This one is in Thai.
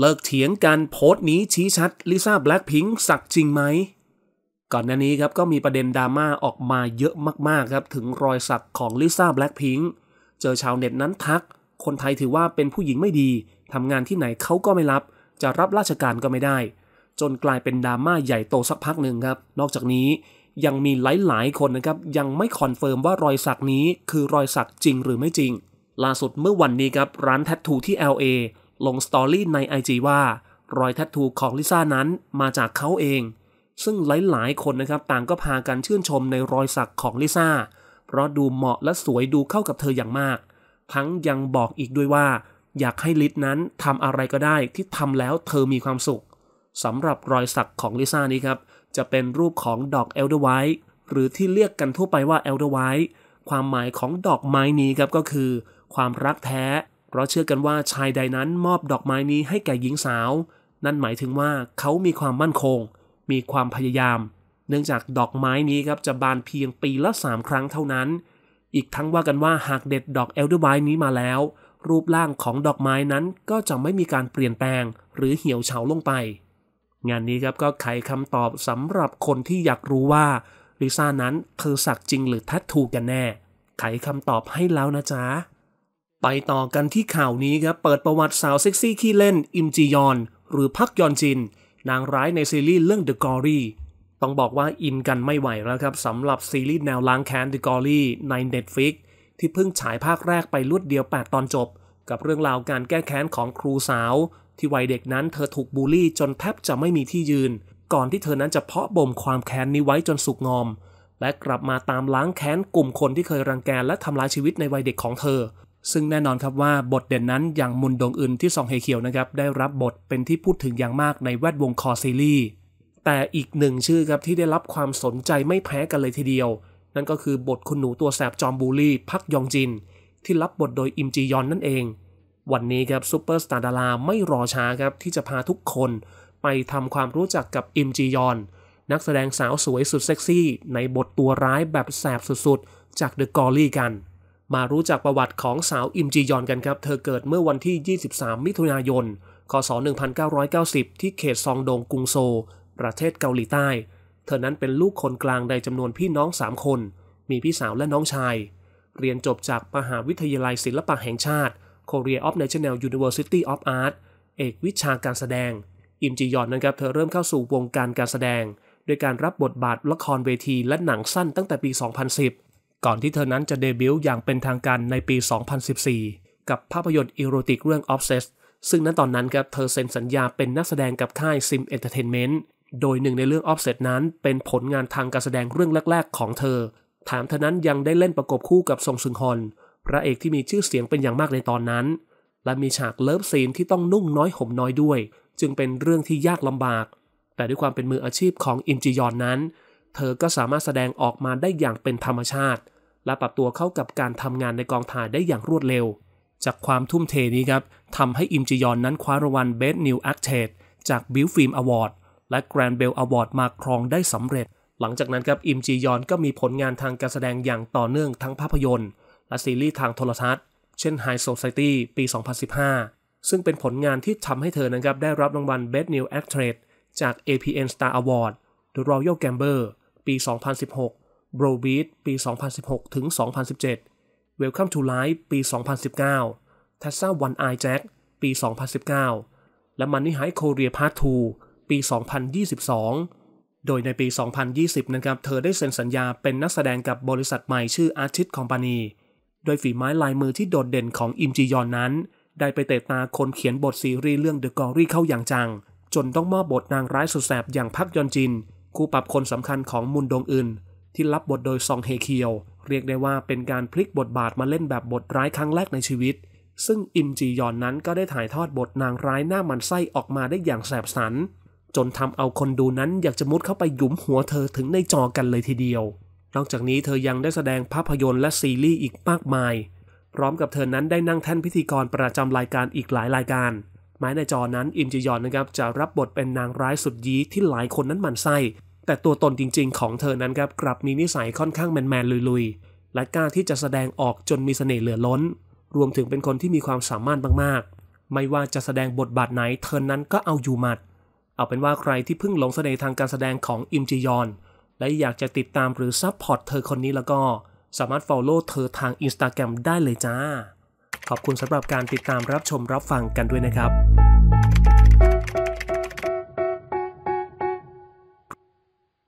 เลิกเถียงกันโพสต์นี้ชี้ชัดลิซ่าแบล็คพิงค์สักจริงไหม ก่อนหน้านี้ครับก็มีประเด็นดราม่าออกมาเยอะมากๆครับถึงรอยสักของลิซ่าแบล็คพิงค์เจอชาวเน็ตนั้นทัก คนไทยถือว่าเป็นผู้หญิงไม่ดีทำงานที่ไหนเขาก็ไม่รับ จะรับราชการก็ไม่ได้ จนกลายเป็นดราม่าใหญ่โตสักพักหนึ่งครับ นอกจากนี้ ยังมีหลายๆคนนะครับยังไม่คอนเฟิร์มว่ารอยสักนี้ คือรอยสักจริงหรือไม่จริงล่าสุดเมื่อวันนี้ครับร้านแทททูที่ LA ลงสตอรี่ใน IG ว่า รอยแททูของลิซ่านั้นมาจากเขาเอง ซึ่งหลาย ๆ คนนะครับ ต่างก็พากันชื่นชมในรอยสักของลิซ่า เพราะดูเหมาะและสวยดูเข้ากับเธออย่างมาก ทั้งยังบอกอีกด้วยว่า อยากให้ลิซนั้นทำอะไรก็ได้ที่ทำแล้วเธอมีความสุข สำหรับรอยสักของลิซ่านี้ครับ จะเป็นรูปของดอกเอลเดอร์ไวท์หรือที่เรียกกันทั่วไปว่าเอลเดอร์ไวท์ความหมายของดอกไม้นี้ครับก็คือ ความรักแท้เราเชื่อกันว่าชายใดนั้นมอบดอกไม้นี้ให้แก่หญิงสาว นั่นหมายถึงว่าเขามีความมั่นคง มีความพยายาม เนื่องจากดอกไม้นี้ครับจะบานเพียงปีละ 3 ครั้งเท่านั้น อีกทั้งว่ากันว่าหากเด็ดดอกเอลเดอร์ไยนี้มาแล้ว รูปร่างของดอกไม้นั้นก็จะไม่มีการเปลี่ยนแปลงหรือเหี่ยวเฉาลงไป งานนี้ครับก็ไขคำตอบสำหรับคนที่อยากรู้ว่าลิซ่านั้นเธอสักจริงหรือแทททูกันแน่ ไขคำตอบให้แล้วนะจ๊ะไปต่อกันที่ข่าวนี้ครับเปิดประวัติสาวเซ็กซี่ขี้เล่น อิมจียอน หรือพักยอนจิน นางร้ายในซีรีส์เรื่อง The Gory ต้องบอกว่าอินกันไม่ไหวแล้วครับสำหรับซีรีส์แนวล้างแค้น The Gory ใน Netflix ที่เพิ่งฉายภาคแรกไปลวดเดียว 8 ตอนจบ กับเรื่องราวการแก้แค้นของครูสาว ที่วัยเด็กนั้นเธอถูกบูลลี่จนแทบจะไม่มีที่ยืน ก่อนที่เธอนั้นจะเพาะบ่มความแค้นนี้ไว้จนสุกงอม และกลับมาตามล้างแค้นกลุ่มคนที่เคยรังแกและทำลายชีวิตในวัยเด็กของเธอซึ่งแน่นอนครับว่าบทเด่นนั้นอย่างมุนดงอึนที่ซองเฮเคียวนะครับได้รับบทเป็นที่พูดถึงอย่างมากในแวดวงคอซีรีส์แต่อีกหนึ่งชื่อครับที่ได้รับความสนใจไม่แพ้กันเลยทีเดียว นั่นก็คือบทคุณหนูตัวแสบจอมบูลี่พักยองจิน ที่รับบทโดยอิมจียอนนั่นเอง วันนี้ครับซูเปอร์สตาร์ดาราไม่รอช้าครับที่จะพาทุกคน ไปทำความรู้จักกับอิมจียอน นักแสดงสาวสวยสุดเซ็กซี่ ในบทตัวร้ายแบบแสบสุดๆจากเดอะกอรี่กันมารู้จักประวัติของสาวอิมจียอนกันครับเธอเกิดเมื่อวันที่ 23 มิถุนายน คศ 1990 ที่เขตซองดงกุงโซ ประเทศเกาหลีใต้ เธอนั้นเป็นลูกคนกลางในจำนวนพี่น้อง 3 คน มีพี่สาวและน้องชาย เรียนจบจากมหาวิทยาลัยศิลปะแห่งชาติ Korea of National University of Art เอกวิชาการแสดง อิมจียอนนะครับ เธอเริ่มเข้าสู่วงการการแสดงโดยการรับบทบาทละครเวทีและหนังสั้นตั้งแต่ปี 2010ก่อนที่เธอนั้นจะเดบิวต์อย่างเป็นทางการในปี 2014 กับภาพยนตร์อีโรติกเรื่อง Obsessed ซึ่งณตอนนั้นครับเธอเซ็นสัญญาเป็นนักแสดงกับค่าย Sim Entertainment โดยหนึ่งในเรื่อง Offset นั้นเป็นผลงานทางการแสดงเรื่องแรก ๆ ของเธอ ถามเธอนั้นยังได้เล่นประกบคู่กับทรงซึงฮอนพระเอกที่มีชื่อเสียงเป็นอย่างมากในตอนนั้น และมีฉากเลิฟซีนที่ต้องนุ่งน้อยห่มน้อยด้วย จึงเป็นเรื่องที่ยากลำบาก แต่ด้วยความเป็นมืออาชีพของอิมจียอนนั้น เธอก็สามารถแสดงออกมาได้อย่างเป็นธรรมชาติและปรับตัวเข้ากับการทำงานในกองถ่ายได้อย่างรวดเร็ว จากความทุ่มเทนี้ครับทำให้อิมจียอนนั้นคว้ารางวัล Best New Actress จาก b i l l Film Award และ Grand Bell Award มาครองได้สำเร็จ หลังจากนั้นครับอิมจียอนก็มีผลงานทางการแสดงอย่างต่อเนื่องทั้งภาพยนตร์ และซีรีส์ทางโทรทัศน์ เช่น High Society ปี 2015 ซึ่งเป็นผลงานที่ทำให้เธอนะครับ ได้รับรางวัล Best New Actress จาก APN Star Award The Royal Gambler ปี 2016 Brobeat ปี 2016 ถึง 2017 Welcome to Life ปี 2019 t a s a One Eye Jack ปี 2019 และ Money h i g h Korea Part 2 ปี 2022 โดยในปี 2020 นะครับเธอได้เซ็นสัญญาเป็นนักแสดงกับบริษัทใหม่ชื่อ Artist Company โดยฝีไม้ลายมือที่โดดเด่นของอิมจียอนนั้น ได้ไปเตะตาคนเขียนบทซีรีส์เรื่อง The Glory เข้าอย่างจัง จนต้องมอบบทนางร้ายสุดแสบอย่างพักยอนจินคู่ปรับคนสำคัญของมุนดงอึนที่รับบทโดยซองเฮเคียวเรียกได้ว่าเป็นการพลิกบทบาทมาเล่นแบบบทร้ายครั้งแรกในชีวิต ซึ่งอิมจียอนนั้นก็ได้ถ่ายทอดบทนางร้ายหน้ามันไส้ออกมาได้อย่างแสบสัน จนทำเอาคนดูนั้นอยากจะมุดเข้าไปหยุมหัวเธอถึงในจอกันเลยทีเดียว นอกจากนี้เธอยังได้แสดงภาพยนตร์และซีรีส์อีกมากมาย พร้อมกับเธอนั้นได้นั่งแท่นพิธีกรประจำรายการอีกหลายรายการไม้ในจอนั้น อิมจียอนนะครับจะรับบทเป็นนางร้ายสุดยี้ที่หลายคนนั้นหมั่นไส้แต่ตัวตนจริงๆของเธอนั้นครับกลับมีนิสัยค่อนข้างแมนๆ ลุยๆ และกล้าที่จะแสดงออกจนมีเสน่ห์เหลือล้น รวมถึงเป็นคนที่มีความสามารถมากๆ ไม่ว่าจะแสดงบทบาทไหนเธอนั้นก็เอาอยู่หมัด เอาเป็นว่าใครที่เพิ่งหลงเสน่ห์ทางการแสดงของอิมจียอน และอยากจะติดตามหรือซับพอร์ตเธอคนนี้แล้วก็ สามารถ Follow เธอทาง Instagram ได้เลยจ้า ขอบคุณสำหรับการติดตามรับชมรับฟังกันด้วยนะครับ